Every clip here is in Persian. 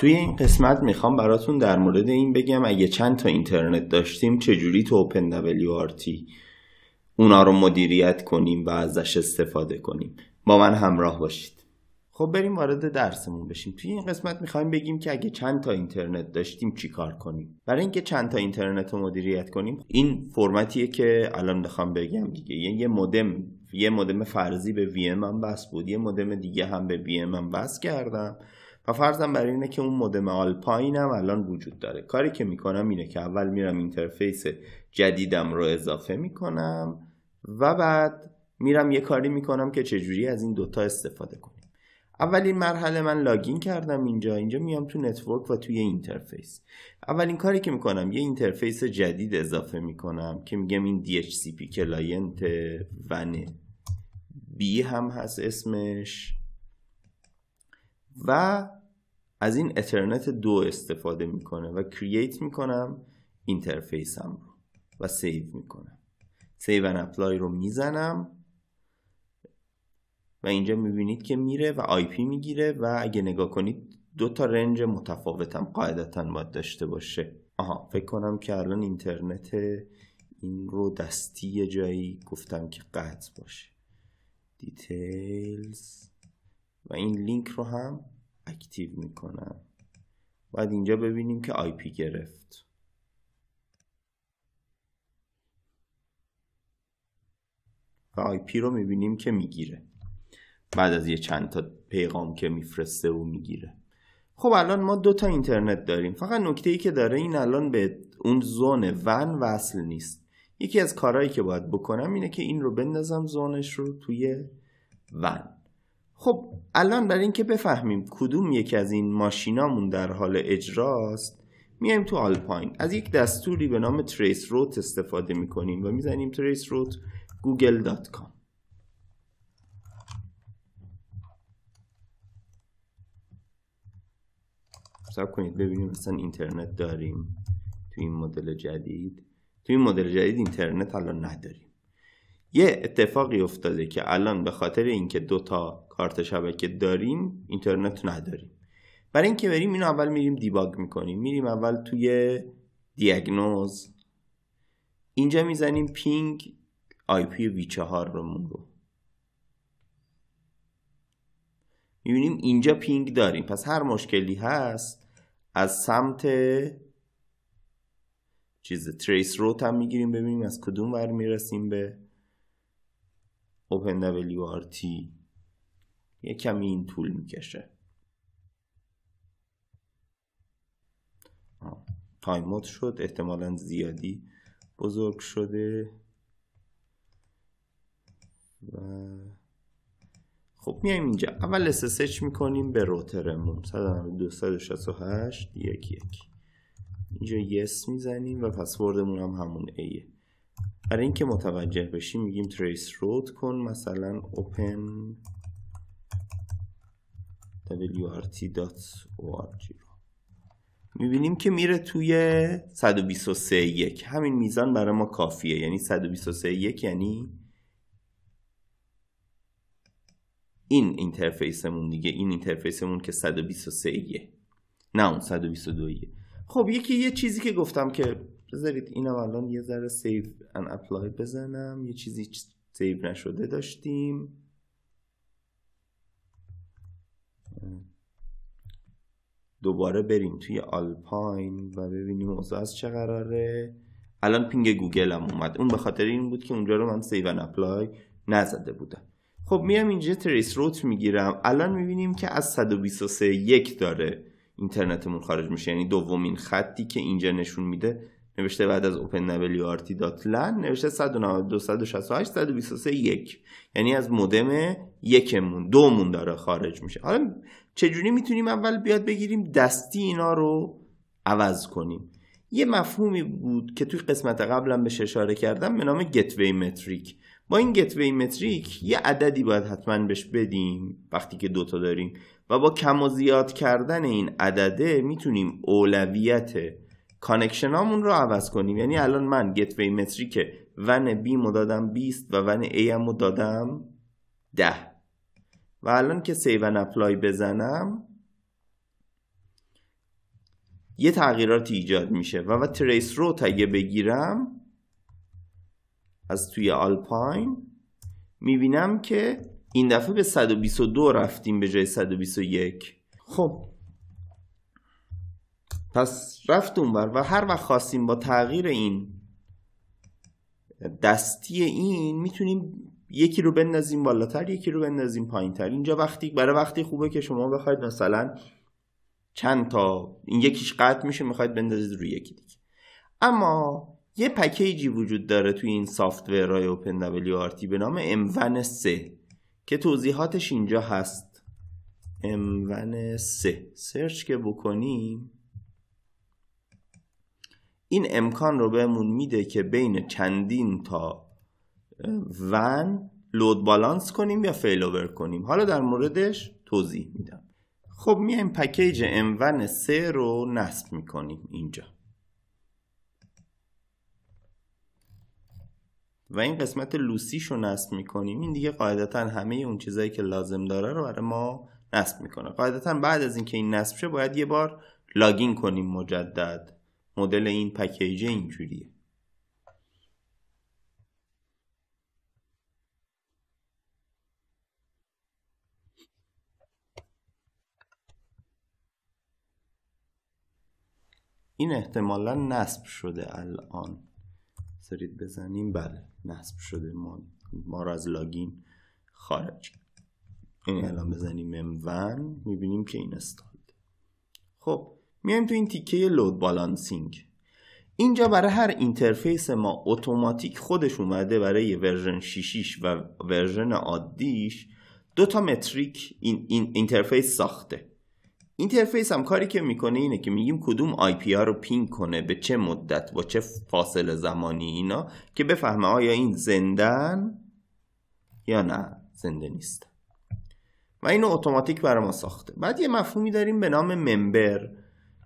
توی این قسمت میخوام براتون در مورد این بگم اگه چند تا اینترنت داشتیم چجوری تو اوپن WRT اونا رو مدیریت کنیم و ازش استفاده کنیم با من همراه باشید خب بریم وارد درسمون بشیم توی این قسمت میخوایم بگیم که اگه چند تا اینترنت داشتیم چی کار کنیم برای اینکه چند تا اینترنت رو مدیریت کنیم این فرمتیه که الان میخوام بگم دیگه یه مودم یه مودم فرضی به وی ام هم بس بود یه مودم دیگه هم به وی ام هم بس کردم فرضم بر اینه که اون مودم آلپاین هم الان وجود داره کاری که میکنم اینه که اول میرم اینترفیس جدیدم رو اضافه میکنم و بعد میرم یه کاری میکنم که چجوری از این دوتا استفاده کنم اولین مرحله من لاگین کردم اینجا اینجا میام تو نتورک و توی اینترفیس اولین کاری که میکنم یه اینترفیس جدید اضافه میکنم که میگم این DHCP کلاینت ون بی هم هست اسمش و از این اترنت دو استفاده میکنه و کرییت میکنم اینترفیسم رو و سیو میکنم سیو ان اپلای رو میزنم و اینجا میبینید که میره و آی پی میگیره و اگه نگاه کنید دو تا رنج متفاوتم قاعدتا باید داشته باشه آها فکر کنم که الان اینترنت این رو دستی یه جایی گفتم که قطع باشه دیتیلز و این لینک رو هم اکتیو میکنم باید اینجا ببینیم که آی پی گرفت و آی پی رو میبینیم که میگیره بعد از یه چند تا پیغام که میفرسته و میگیره خب الان ما دو تا اینترنت داریم فقط نکته ای که داره این الان به اون زون ون وصل نیست یکی از کارهایی که باید بکنم اینه که این رو بندازم زونش رو توی ون خب الان برای اینکه بفهمیم کدوم یکی از این ماشینامون در حال اجراست میایم تو آلپاین از یک دستوری به نام تریس روت استفاده میکنیم و میزنیم تریس روت گوگل دات سب کنید ببینیم مثلا اینترنت داریم تو این مدل جدید تو این مدل جدید اینترنت الان نداریم یه اتفاقی افتاده که الان به خاطر اینکه تا، کارت شبکه داریم اینترنت نداریم برای اینکه بریم اینو اول میریم دیباگ میکنیم میریم اول توی دیاگنوز اینجا میزنیم پینگ آی پی وی چهار رو میبینیم اینجا پینگ داریم پس هر مشکلی هست از سمت چیز تریس روت هم میگیریم ببینیم از کدوم ور میرسیم به OpenWRT یه کمی این طول میکشه تایموت شد احتمالا زیادی بزرگ شده و خب میایم اینجا اول SSH میکنیم به روترمون 268 یک یک اینجا یس میزنیم و پسوردمون هم همون ایه برای اینکه متوجه بشیم میگیم تریس روت کن مثلا اوپن wrt.org میبینیم که میره توی 123.1 همین میزان برای ما کافیه یعنی 123.1 یعنی این اینترفیسمون دیگه این اینترفیسمون که 123 یه نه اون 122 یه خب یکی یه چیزی که گفتم که بذارید اینم الان یه ذره سیو ان اپلای بزنم یه چیزی سیو نشده داشتیم دوباره بریم توی آلپاین و ببینیم اوضاع از چه قراره الان پینگ گوگل هم اومد اون به خاطر این بود که اونجا رو من و اپلای نزده بودم خب میام اینجا تریس روت میگیرم الان میبینیم که از 123 یک داره اینترنتمون خارج میشه یعنی دومین خطی که اینجا نشون میده نوشته بعد از اوپن تی دات نوشته 192 168 123 1 یعنی از مودم یکمون دومون داره خارج میشه حالا چجوری میتونیم اول بیاد بگیریم دستی اینا رو عوض کنیم یه مفهومی بود که توی قسمت قبلم بهش اشاره کردم به نام گتوی متریک با این گتوی متریک یه عددی باید حتما بهش بدیم وقتی که دوتا داریم و با کم و زیاد کردن این عدده میتونیم اولویت هامون رو عوض کنیم یعنی الان من گتوی که ون بیم رو دادم 20 و ون ای و دادم 10 و الان که سیون اپلای بزنم یه تغییرات ایجاد میشه و و تریس رو اگه بگیرم از توی آلپاین میبینم که این دفعه به 122 رفتیم به جای 121 خب پس رفت اونور و هر وقت خواستیم با تغییر این دستی این میتونیم یکی رو بندازیم بالاتر یکی رو بندازیم پایینتر اینجا وقتی برای وقتی خوبه که شما بخواید مثلا چند تا این یکیش قطع میشه میخواید بندازید روی یکی دیگه اما یه پکیجی وجود داره توی این سافتورهای اوپن آرتی به نام اموان 3 که توضیحاتش اینجا هست m 3 سرچ که بکنیم این امکان رو بهمون میده که بین چندین تا ون لود بالانس کنیم یا اوور کنیم حالا در موردش توضیح میدم خب میایم پکیج ام ون 3 رو نصب میکنیم اینجا و این قسمت لوسیش رو نصب میکنیم این دیگه قاعدتا همه اون چیزایی که لازم داره رو برای ما نصب میکنه قاعدتا بعد از اینکه این نصب شه باید یه بار لاگین کنیم مجدد مدل این پکیج اینجوریه این احتمالا نصب شده الان سرید بزنیم بله نصب شده ما, ما رو از لاگین خارج این الان بزنیم m میبینیم که این استالد خب میایم تو این تیکه لود بالانسینگ اینجا برای هر اینترفیس ما اتوماتیک خودش اومده برای ورژن 66 و ورژن عادیش دو تا متریک این, این اینترفیس ساخته اینترفیس هم کاری که میکنه اینه که میگیم کدوم آی پی رو پینگ کنه به چه مدت با چه فاصله زمانی اینا که بفهمه آیا این زندن یا نه زنده نیست و اینو اتوماتیک برای ما ساخته بعد یه مفهومی داریم به نام ممبر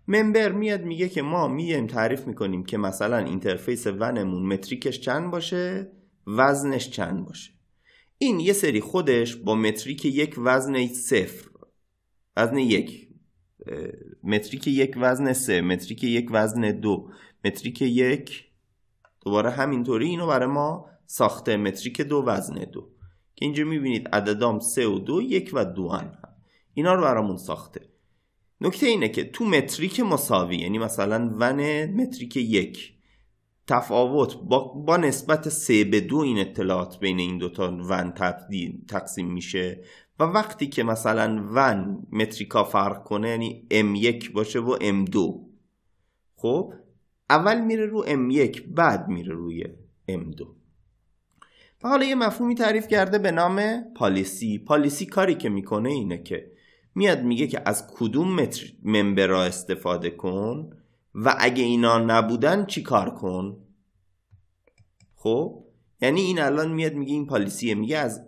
ممبر میاد میگه که ما میایم تعریف میکنیم که مثلا اینترفیس ونمون متریکش چند باشه وزنش چند باشه این یه سری خودش با متریک یک وزن صفر وزن یک متریک یک وزن سه متریک یک وزن دو متریک یک دوباره همینطوری اینو برای ما ساخته متریک دو وزن دو که اینجا میبینید عددام سه و دو یک و دو هن. اینا رو برامون ساخته نکته اینه که تو متریک مساوی یعنی مثلا ون متریک یک تفاوت با, با نسبت سه به دو این اطلاعات بین این دوتا ون تقسیم میشه و وقتی که مثلا ون متریکا فرق کنه یعنی M1 باشه و M2 خب اول میره رو M1 بعد میره روی M2 و حالا یه مفهومی تعریف کرده به نام پالیسی پالیسی کاری که میکنه اینه که میاد میگه که از کدوم را استفاده کن و اگه اینا نبودن چی کار کن خب یعنی این الان میاد میگه این پالیسیه میگه از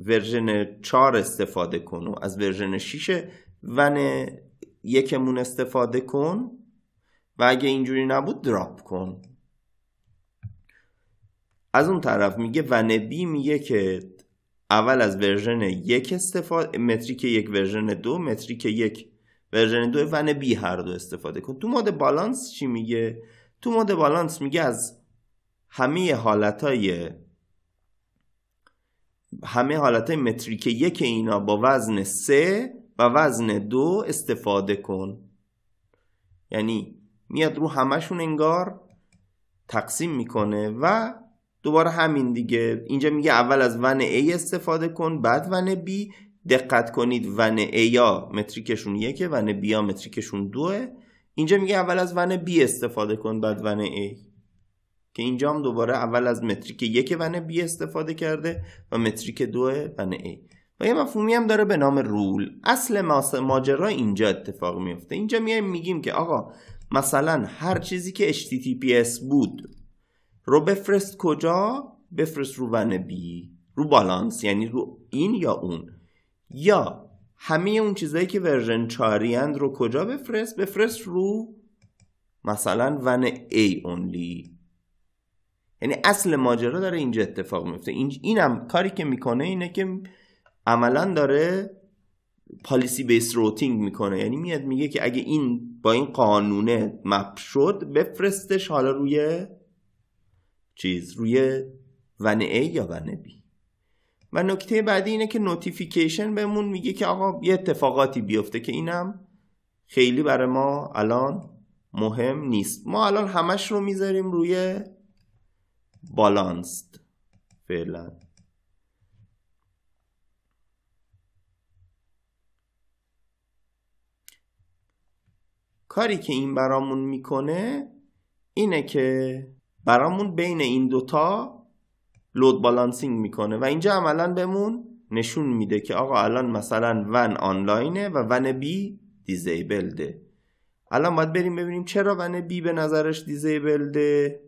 ورژن 4 استفاده کن و از ورژن 6 ون یکمون استفاده کن و اگه اینجوری نبود دراپ کن از اون طرف میگه ون بی میگه که اول از ورژن یک استفاده متریک یک ورژن دو متریک یک ورژن دو ون بی هر دو استفاده کن تو مود بالانس چی میگه تو مود بالانس میگه از همه حالتهای همه حالتهای متریک یک اینا با وزن سه و وزن دو استفاده کن یعنی میاد رو همشون انگار تقسیم میکنه و دوباره همین دیگه اینجا میگه اول از ون A استفاده کن بعد ون بی دقت کنید ون A یا متریکشون یکه ون بیا یا متریکشون دوه اینجا میگه اول از ون بی استفاده کن بعد ون ای که اینجا هم دوباره اول از متریک یک ون بی استفاده کرده و متریک دوه ون ای و یه مفهومی هم داره به نام رول اصل ماجرا اینجا اتفاق میفته اینجا میایم میگیم که آقا مثلا هر چیزی که HTTPS بود رو بفرست کجا بفرست رو ون بی رو بالانس یعنی رو این یا اون یا همه اون چیزایی که ورژن 4 رو کجا بفرست بفرست رو مثلا ون A اونلی یعنی اصل ماجرا داره اینجا اتفاق میفته این اینم کاری که میکنه اینه که عملا داره پالیسی بیس روتینگ میکنه یعنی میاد میگه که اگه این با این قانونه مپ شد بفرستش حالا روی چیز روی ون ای یا ون بی و نکته بعدی اینه که نوتیفیکیشن بهمون میگه که آقا یه اتفاقاتی بیفته که اینم خیلی برای ما الان مهم نیست ما الان همش رو میذاریم روی بالانس. فعلا کاری که این برامون میکنه اینه که برامون بین این دوتا لود بالانسینگ میکنه و اینجا عملا بهمون نشون میده که آقا الان مثلا ون آنلاینه و ون بی دیزیبلده الان باید بریم ببینیم چرا ون بی به نظرش دیزیبلده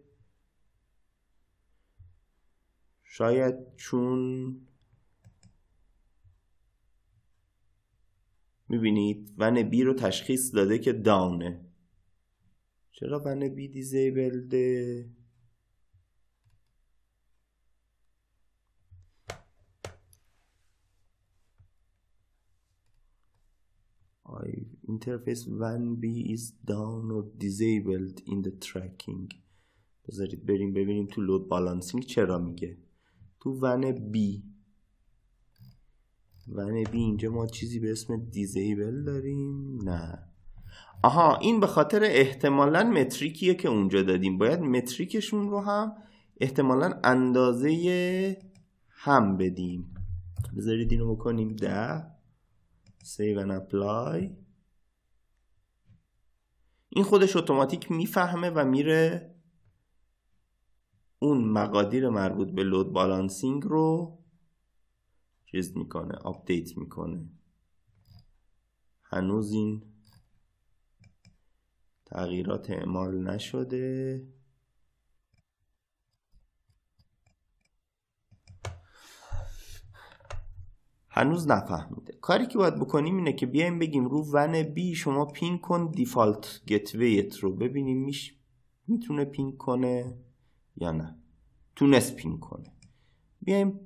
شاید چون میبینید ون بی رو تشخیص داده که داونه چرا ون بی دیزیبلده interface when b is down or disabled in the tracking بذارید بریم ببینیم تو لود بالانسینگ چرا میگه تو ون بی ون بی اینجا ما چیزی به اسم دیزیبل داریم نه آها این به خاطر احتمالا متریکیه که اونجا دادیم باید متریکشون رو هم احتمالا اندازه هم بدیم بذارید اینو بکنیم ده سیو و اپلای این خودش اتوماتیک میفهمه و میره اون مقادیر مربوط به لود بالانسینگ رو چیز میکنه آپدیت میکنه هنوز این تغییرات اعمال نشده هنوز نفهمیده کاری که باید بکنیم اینه که بیایم بگیم رو ون بی شما پین کن دیفالت گتویت رو ببینیم میش میتونه پین کنه یا نه تونست پین کنه بیایم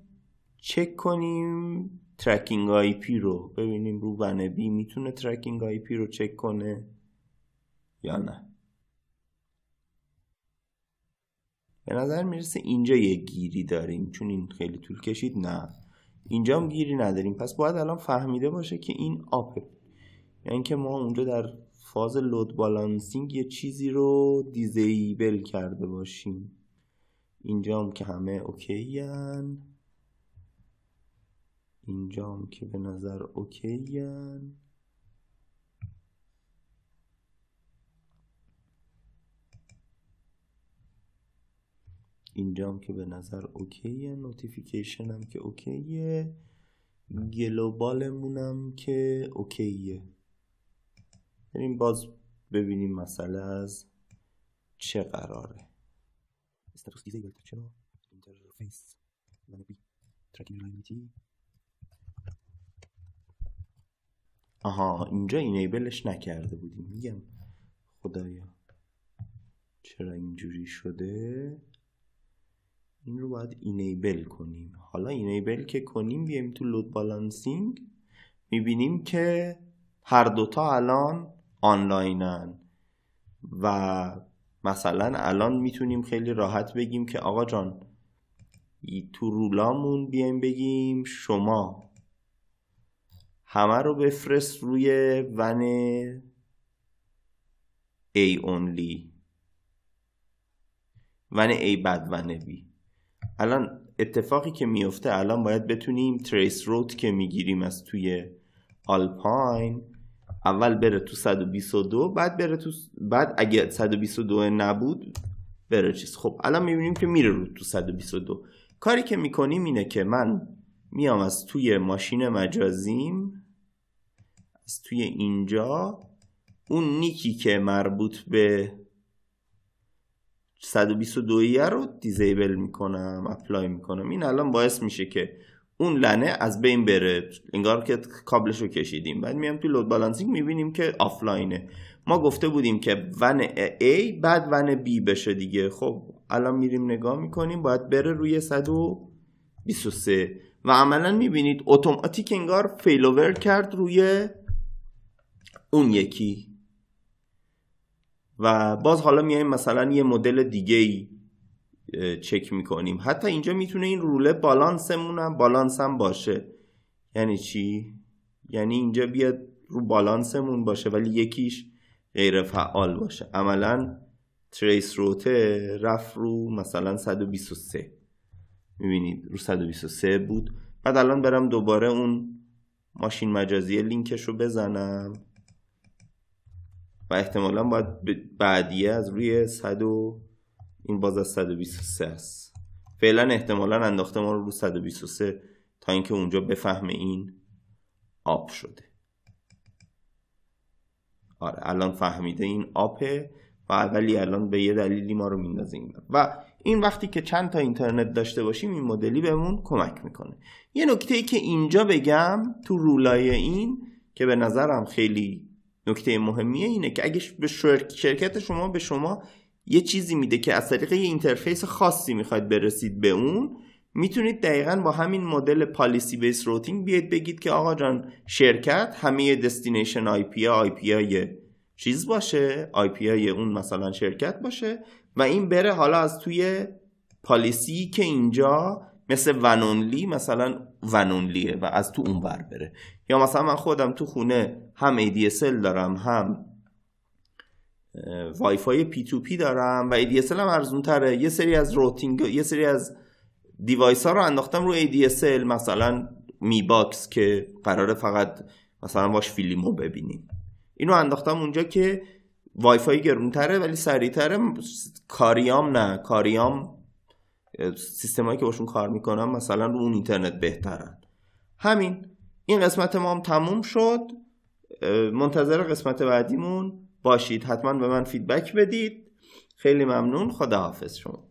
چک کنیم ترکینگ آی پی رو ببینیم رو ون بی میتونه ترکینگ آی پی رو چک کنه یا نه به نظر میرسه اینجا یه گیری داریم چون این خیلی طول کشید نه اینجا هم گیری نداریم پس باید الان فهمیده باشه که این آپه یعنی که ما اونجا در فاز لود بالانسینگ یه چیزی رو دیزیبل کرده باشیم اینجا هم که همه اوکی هن. اینجا هم که به نظر اوکی هم که به نظر اوکیه نوتیفیکیشن هم که اوکیه هم که اوکیه بریم باز ببینیم مسئله از چه قراره آها اینجا اینیبلش نکرده بودیم میگم خدایا چرا اینجوری شده این رو باید اینیبل کنیم حالا اینیبل که کنیم بیایم تو لود بالانسینگ میبینیم که هر دوتا الان آنلاینن و مثلا الان میتونیم خیلی راحت بگیم که آقا جان تو رولامون بیایم بگیم شما همه رو بفرست روی ون ای اونلی ون A بد ون بی الان اتفاقی که میفته الان باید بتونیم تریس روت که میگیریم از توی آلپاین اول بره تو 122 بعد بره تو بعد اگه 122 نبود بره چیز خب الان میبینیم که میره رو تو 122 کاری که میکنیم اینه که من میام از توی ماشین مجازیم از توی اینجا اون نیکی که مربوط به 122 رو دیزیبل میکنم اپلای میکنم این الان باعث میشه که اون لنه از بین بره انگار که کابلش رو کشیدیم بعد میام تو لود بالانسینگ میبینیم که آفلاینه ما گفته بودیم که ون A بعد ون B بشه دیگه خب الان میریم نگاه میکنیم باید بره روی 123 و عملا میبینید اتوماتیک انگار فیلوور کرد روی اون یکی و باز حالا میایم مثلا یه مدل دیگه ای چک میکنیم حتی اینجا میتونه این روله بالانسمون هم بالانس هم باشه یعنی چی یعنی اینجا بیاد رو بالانسمون باشه ولی یکیش غیر فعال باشه عملا تریس روته رفت رو مثلا 123 میبینید رو 123 بود بعد الان برم دوباره اون ماشین مجازی لینکش رو بزنم و احتمالا باید بعدیه از روی 100 و این باز از 123 است فعلا احتمالا انداخته ما رو رو 123 تا اینکه اونجا بفهمه این آب شده آره الان فهمیده این آپه و اولی الان به یه دلیلی ما رو میندازه این و این وقتی که چند تا اینترنت داشته باشیم این مدلی بهمون کمک میکنه یه نکته ای که اینجا بگم تو رولای این که به نظرم خیلی نکته مهمیه اینه که اگه به شرکت شما به شما یه چیزی میده که از طریق یه اینترفیس خاصی میخواید برسید به اون میتونید دقیقا با همین مدل پالیسی بیس روتینگ بیاید بگید که آقا جان شرکت همه دستینیشن آی پی آی پی چیز باشه آی پی اون مثلا شرکت باشه و این بره حالا از توی پالیسی که اینجا مثل ونونلی مثلا ونونلیه و از تو اونور بره یا مثلا من خودم تو خونه هم ADSL دارم هم وای فای پی تو پی دارم و ADSL هم ارزون تره یه سری از روتینگ یه سری از دیوایس ها رو انداختم رو ADSL مثلا می باکس که قراره فقط مثلا باش فیلیمو ببینیم اینو انداختم اونجا که وای فای گرونتره ولی سریعتره کاریام نه کاریام سیستمایی که باشون کار میکنم مثلا رو اون اینترنت بهترن همین این قسمت ما هم تموم شد منتظر قسمت بعدیمون باشید حتما به من فیدبک بدید خیلی ممنون خداحافظ شما